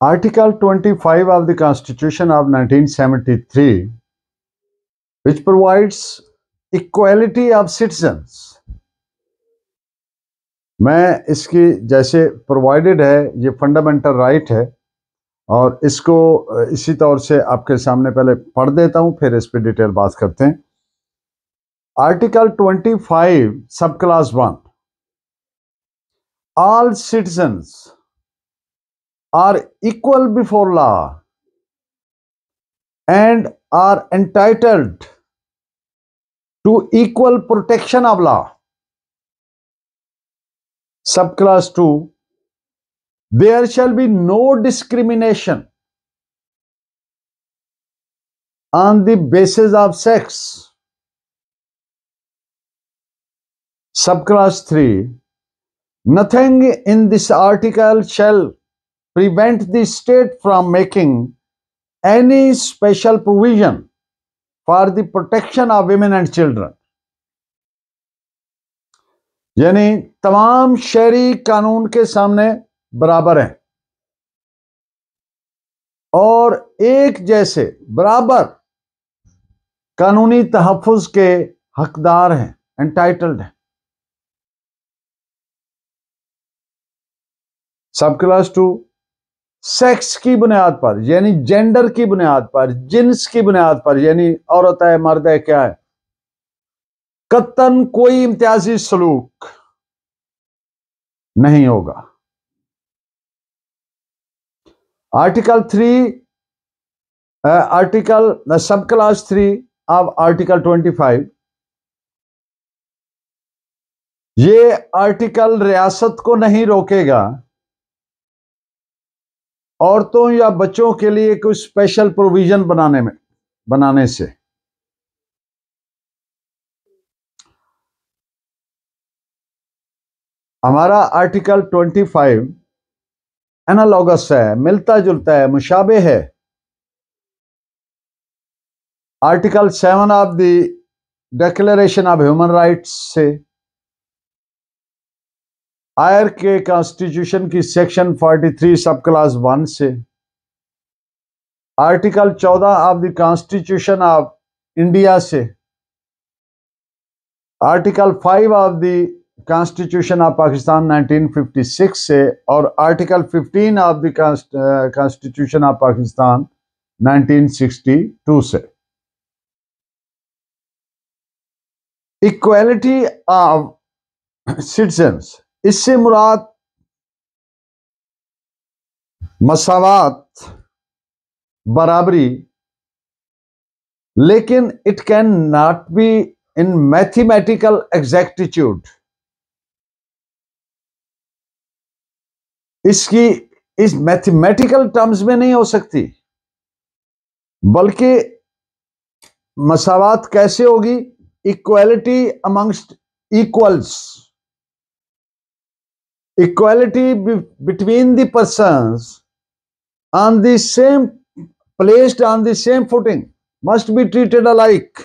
Article 25 of the Constitution of 1973, which provides equality of citizens. मैं इसकी जैसे provided है ये फंडामेंटल राइट right है और इसको इसी तौर से आपके सामने पहले पढ़ देता हूँ फिर इस पर डिटेल बात करते हैं article 25 sub class one all citizens are equal before law and are entitled to equal protection of law. Subclass 2 There shall be no discrimination on the basis of sex. Subclass 3 Nothing in this article shall prevent the state from making any special provision for the protection of women and children यानी तमाम शहरी कानून के सामने बराबर हैं और एक जैसे बराबर कानूनी तहफ़ के हकदार हैं एंटाइटल्ड हैं सब क्लास टू सेक्स की बुनियाद पर यानी जेंडर की बुनियाद पर जिन्स की बुनियाद पर यानी औरत है मर्द है क्या है कत्तन कोई इम्तियाजी सलूक नहीं होगा article three article sub class three of article twenty five ये आर्टिकल रियासत को नहीं रोकेगा औरतों या बच्चों के लिए कोई स्पेशल प्रोविजन बनाने में बनाने से हमारा आर्टिकल 25 एनालॉगस है मिलता जुलता है मुशाबे है article 7 of the declaration of human rights से आयर के कॉन्स्टिट्यूशन की सेक्शन 43 सब क्लास वन से article 14 of the constitution of India से article 5 of the constitution of Pakistan 1956 से और article 15 of the constitution of Pakistan 1962 से इक्वेलिटी ऑफ सिटीजन्स इससे मुराद मसावत बराबरी लेकिन it can not be in mathematical exactitude इसकी इस मैथमेटिकल टर्म्स में नहीं हो सकती बल्कि मसावत कैसे होगी equality amongst equals equality be between the persons on the same placed on the same footing must be treated alike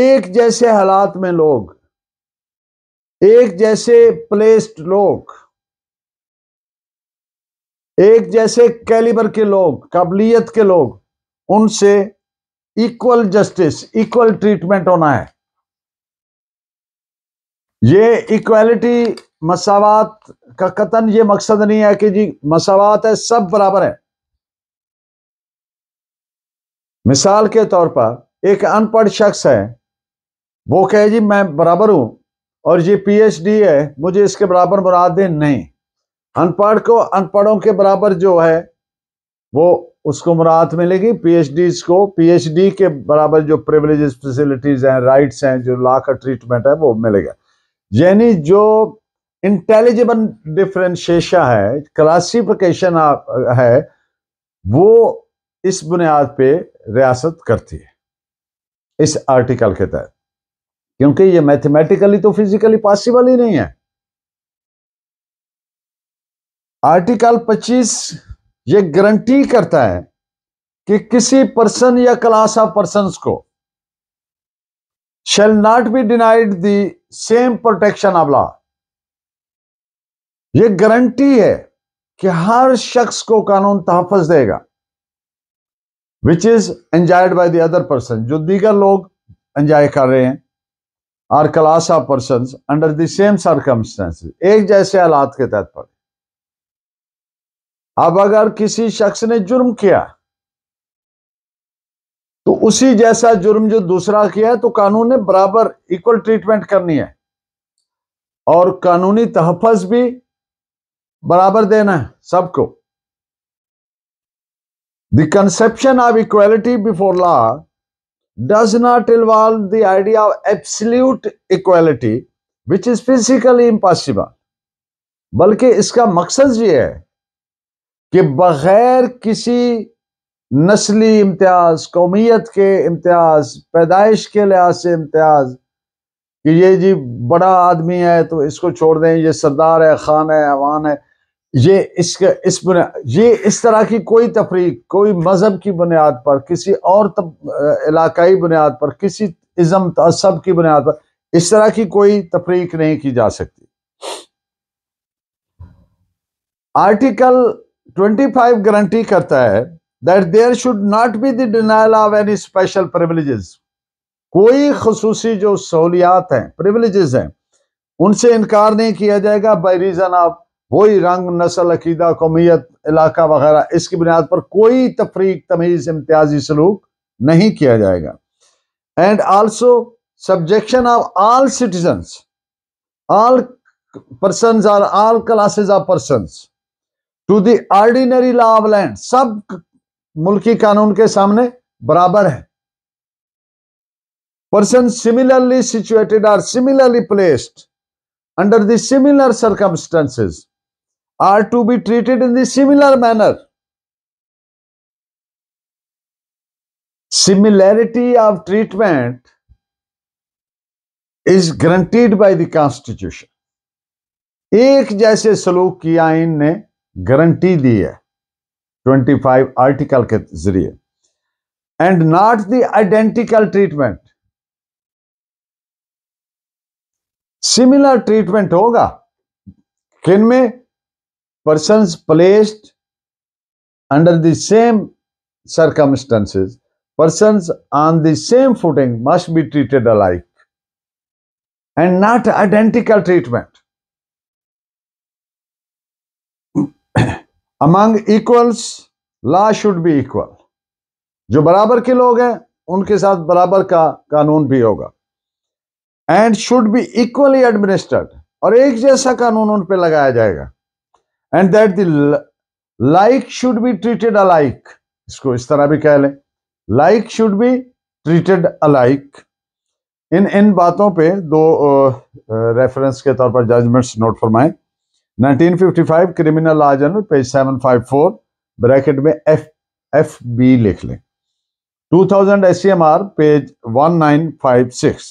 ek jaise halaat mein log ek jaise placed log ek jaise caliber ke log qabiliyat ke log unse equal justice equal treatment hona hai ये equality मसावत का कतन ये मकसद नहीं है कि जी मसावत है सब बराबर है मिसाल के तौर पर एक अनपढ़ शख्स है वो कहे जी मैं बराबर हूं और ये पीएचडी है मुझे इसके बराबर मुराद नहीं अनपढ़ को अनपढ़ों के बराबर जो है वो उसको मुराद मिलेगी पीएचडी को पीएचडी के बराबर जो प्रिविलेजेस फैसिलिटीज हैं राइट्स हैं जो लाख का ट्रीटमेंट है वो मिलेगा यानी जो इंटेलिजिबल डिफ्रेंशिएशन है क्लासिफिकेशन है वो इस बुनियाद पे रियासत करती है इस आर्टिकल के तहत क्योंकि ये मैथमेटिकली तो फिजिकली पॉसिबल ही नहीं है आर्टिकल 25 ये गारंटी करता है कि किसी पर्सन या क्लास ऑफ पर्सन को shall not be denied the same protection of law यह गारंटी है कि हर शख्स को कानून तहफ़ देगा which is enjoyed by the other person जो दीगर लोग एंजॉय कर रहे हैं or class of person under the same circumstances एक जैसे हालात के तहत पर अब अगर किसी शख्स ने जुर्म किया तो उसी जैसा जुर्म जो दूसरा किया है तो कानून ने बराबर इक्वल ट्रीटमेंट करनी है और कानूनी तहफ़ भी बराबर देना है सबको the conception of equality before law does not involve the idea of absolute equality which is physically impossible बल्कि इसका मकसद यह है कि बगैर किसी नस्ली इम्तियाज कौमियत के इम्तियाज पैदाइश के लिहाज से इम्तियाज़ कि ये जी बड़ा आदमी है तो इसको छोड़ दें ये सरदार है खान है अवान है ये इसके इस ये इस तरह की कोई तफरी कोई मज़हब की बुनियाद पर किसी और तब इलाकाई बुनियाद पर किसी इज़म तसब की बुनियाद पर इस तरह की कोई तफरीक नहीं की जा सकती आर्टिकल 25 गारंटी करता है that there should not be the denial of any special privileges कोई खसूसी जो सहूलियात हैं प्रिवलेजेस हैं उनसे इनकार नहीं किया जाएगा बाई रीज़न ऑफ वही रंग नस्ल अकीदा कौमियत इलाका वगैरह इसकी बुनियाद पर कोई तफरीक तमीज़ इम्तियाजी सलूक नहीं किया जाएगा and also subjection of all citizen all person or all classes of person to the ordinary law of land सब मुल्की कानून के सामने बराबर है Persons similarly situated or similarly placed under the similar circumstances are to be treated in the similar manner. Similarity of treatment is guaranteed by the Constitution. एक जैसे सलूक की आइन गारंटी दी है 25 आर्टिकल के जरिए and not the identical treatment. Similar treatment होगा किन में person placed under the same circumstances person on the same footing must be treated alike and not identical treatment among equals law should be equal जो बराबर के लोग हैं उनके साथ बराबर का कानून भी होगा and should be equally administered और एक जैसा कानून उन पर लगाया जाएगा and that the like should be treated alike इसको इस तरह भी कह लें like should be treated alike इन इन बातों पे दो रेफरेंस के तौर पर जजमेंट्स नोट फरमाएं 1955 criminal law journal page 754 bracket में एफ एफ बी लिख लें 2000 S page 1956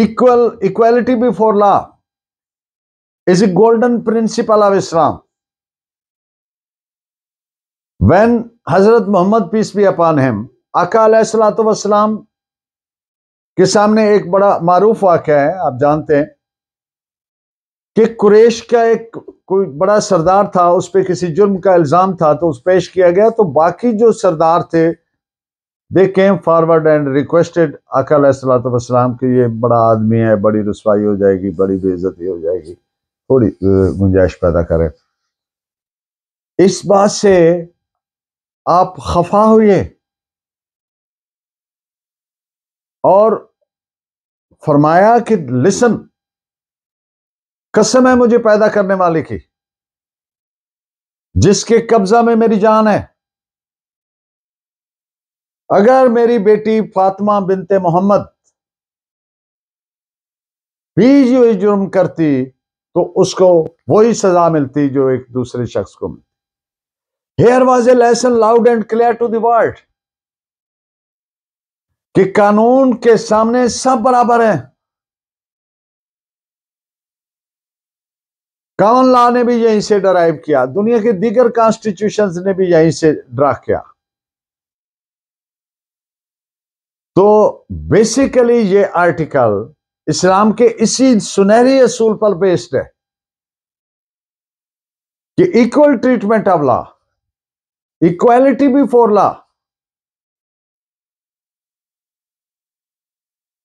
equal equality before law is a golden principle of Islam when हजरत मोहम्मद पीस भी अपान हेम अकालसलाम के सामने एक बड़ा मारूफ वाक़ है आप जानते हैं कि कुरेश का एक कोई बड़ा सरदार था उस पर किसी जुर्म का इल्ज़ाम था तो उस पेश किया गया तो बाकी जो सरदार थे they came forward and requested अकल सलाम कि ये बड़ा आदमी है बड़ी रसवाई हो जाएगी बड़ी बेइज्जती हो जाएगी थोड़ी गुंजाइश पैदा करें इस बात से आप खफा हुए और फरमाया कि लिसन कसम है मुझे पैदा करने वाले की जिसके कब्जा में मेरी जान है अगर मेरी बेटी फातिमा बिनते मोहम्मद भी जो जुर्म करती तो उसको वही सजा मिलती जो एक दूसरे शख्स को मिलती here was a lesson loud and clear to the world कि कानून के सामने सब बराबर हैं कॉमन लॉ ने भी यहीं से डराइव किया दुनिया के दीगर कॉन्स्टिट्यूशन ने भी यहीं से ड्रा किया तो बेसिकली ये आर्टिकल इस्लाम के इसी सुनहरी असूल पर बेस्ड है कि equal treatment of law equality before law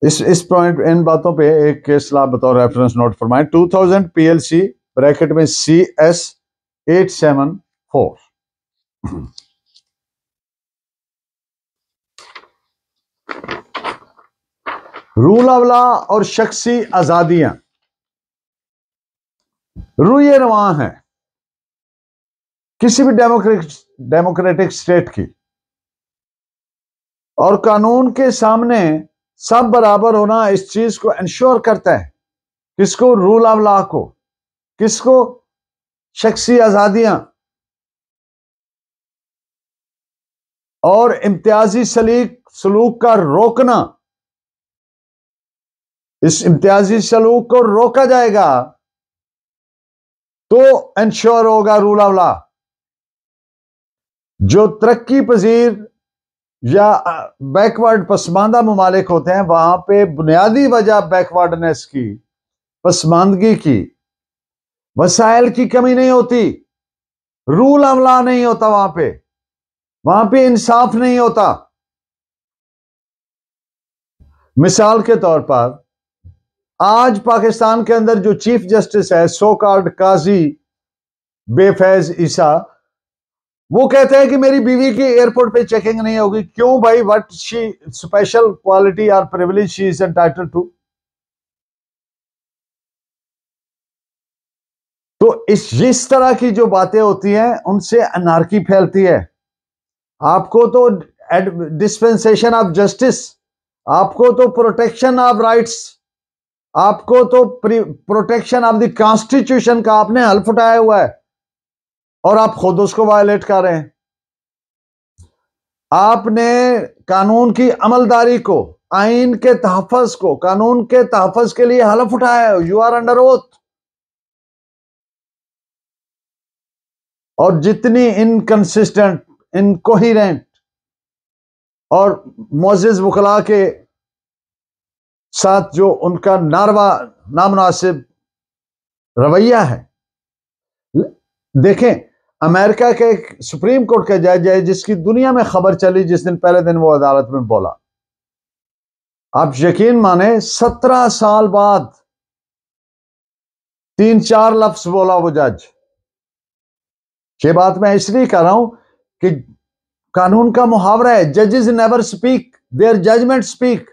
इस इस पॉइंट इन बातों पे एक केस ला बताओ रेफरेंस नोट फरमाए 2000 पीएलसी ब्रैकेट में C S eight seven four rule अवला और शख्सी आजादियां रूए रवा है किसी भी डेमोक्रेटिक डेमोक्रेटिक स्टेट की और कानून के सामने सब बराबर होना इस चीज को इंश्योर करता है किसको रूल ऑफ लॉ को किसको शख्सी आजादियां और इम्तियाजी सलीक सलूक का रोकना इस इम्तियाजी सलूक को रोका जाएगा तो इंश्योर होगा रूल ऑफ लॉ जो तरक्की पजीर या बैकवर्ड पसमानदा ममालिक होते हैं वहां पे बुनियादी वजह बैकवर्डनेस की पसमानदगी की वसाइल की कमी नहीं होती रूल अमला नहीं होता वहां पे वहां पे इंसाफ नहीं होता मिसाल के तौर पर आज पाकिस्तान के अंदर जो चीफ जस्टिस है सो कार्ड काजी बेफैज ईसा वो कहते हैं कि मेरी बीवी की एयरपोर्ट पे चेकिंग नहीं होगी क्यों भाई व्हाट शी स्पेशल क्वालिटी और privilege she is entitle to तो इस जिस तरह की जो बातें होती हैं उनसे अनारकी फैलती है आपको तो डिस्पेंसेशन ऑफ जस्टिस आपको तो प्रोटेक्शन ऑफ राइट्स आपको तो प्रोटेक्शन ऑफ द कॉन्स्टिट्यूशन का आपने हल्फ उठाया हुआ है और आप खुद उसको वायलेट कर रहे हैं आपने कानून की अमलदारी को आइन के तहफ़ को कानून के तहफ़ के लिए हलफ उठाया है यू आर अंडर ओथ और जितनी इनकन्सिस्टेंट इनकोहिरेंट और मोजिज बुखला के साथ जो उनका नारवा नामनासिब रवैया है देखें अमेरिका के एक सुप्रीम कोर्ट का जज है जिसकी दुनिया में खबर चली जिस दिन पहले दिन वो अदालत में बोला आप यकीन माने सत्रह साल बाद तीन चार लफ्स बोला वो जज ये बात मैं इसलिए कह रहा हूं कि कानून का मुहावरा है जजेज never speak their judgment speak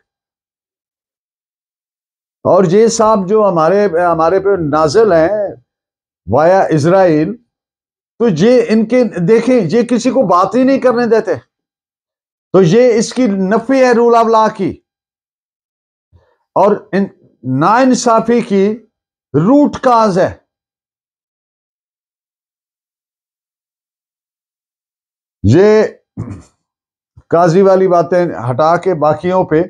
और ये साहब जो हमारे हमारे पे नाजल हैं वाया इसराइल तो ये इनके देखें ये किसी को बात ही नहीं करने देते तो ये इसकी नफी है रूल ऑफ ला की और इन इंसाफी की रूट काज है ये काजी वाली बातें हटा के बाकियों पे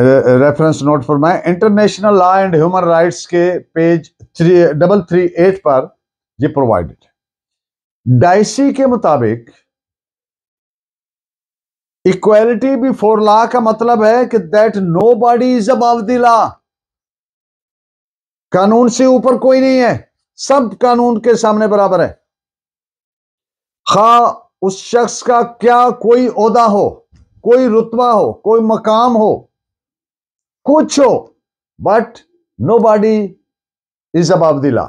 रेफरेंस नोट फॉर फरमाएं international law and human rights के page three double three eight पर ये प्रोवाइडेड है डाइसी के मुताबिक इक्वालिटी बिफोर लॉ का मतलब है कि that nobody is above the law कानून से ऊपर कोई नहीं है सब कानून के सामने बराबर है खा हाँ, उस शख्स का क्या कोई ओदा हो कोई रुतबा हो कोई मकाम हो हो बट नो बॉडी इज अब दिला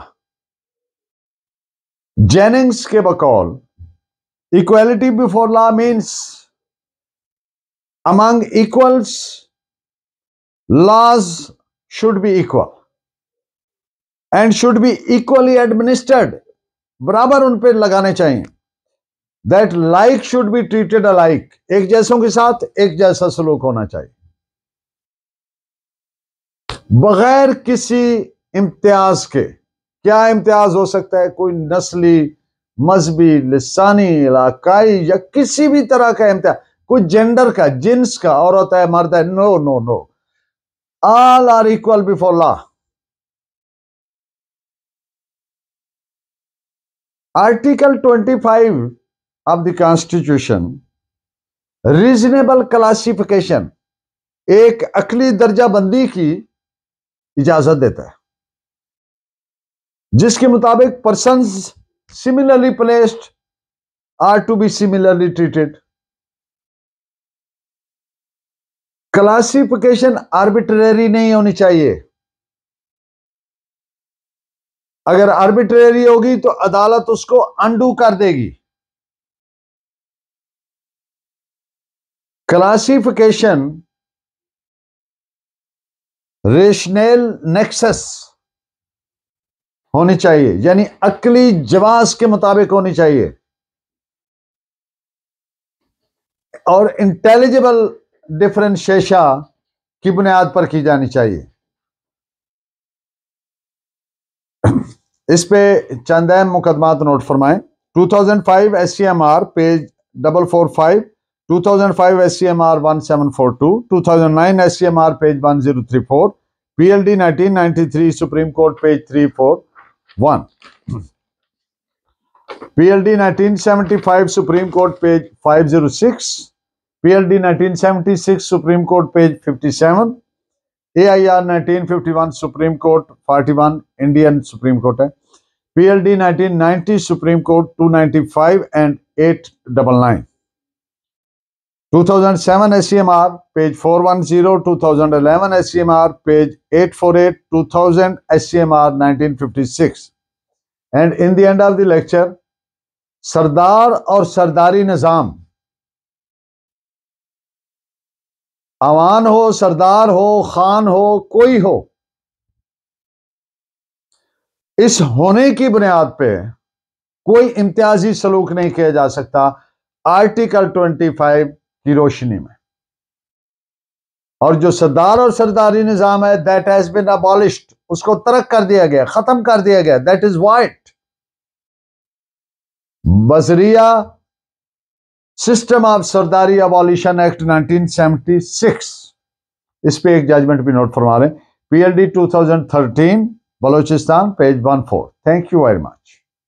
जेनिंग्स के बकौल equality before law means among equals laws should be equal and should be equally administered बराबर उन पर लगाने चाहिए that like should be treated alike एक जैसों के साथ एक जैसा सलूक होना चाहिए बगैर किसी इम्तियाज के क्या इम्तियाज हो सकता है कोई नस्ली मजहबी लसानी इलाकाई या किसी भी तरह का इम्तियाज कोई जेंडर का जिन्स का औरत है मर्द है no no no all are equal before law article twenty five of the constitution reasonable classification एक अकली दर्जाबंदी की इजाजत देता है जिसके मुताबिक person similarly placed are to be similarly treated classification arbitrary नहीं होनी चाहिए अगर आर्बिट्रेरी होगी तो अदालत उसको अंडू कर देगी क्लासिफिकेशन रेशनेल नेक्सस होनी चाहिए यानी अकली जवास के मुताबिक होनी चाहिए और इंटेलिजिबल डिफरेंशिएशा की बुनियाद पर की जानी चाहिए इस पे चंद अहम मुकदमात नोट फरमाएं 2005 S C M R page double four five 2005 SCMR 1742, 2009 SCMR page 1034, PLD 1993 Supreme Court page 341, PLD 1975 Supreme Court page 506, PLD 1976 Supreme Court page 57, AIR 1951 Supreme Court 41 Indian Supreme Court है, PLD 1990 Supreme Court 295 and 899. 2007 SCMR page 410 2011 SCMR page 848 2000 SCMR 1956 and in the end of the lecture सरदार और सरदारी निज़ाम अवान हो सरदार हो खान हो कोई हो इस होने की बुनियाद पे कोई इम्तियाजी सलूक नहीं किया जा सकता आर्टिकल 25 की रोशनी में और जो सरदार और सरदारी निज़ाम है दैट हैज़ बिन अबॉलिश्ड उसको तरक कर दिया गया ख़त्म कर दिया गया दैट इज़ वाइट बजरिया सिस्टम ऑफ सरदारी अबॉलिशन एक्ट 1976 इस पे एक जजमेंट भी नोट फरमा रहे हैं PLD 2013 Balochistan page 14 thank you very much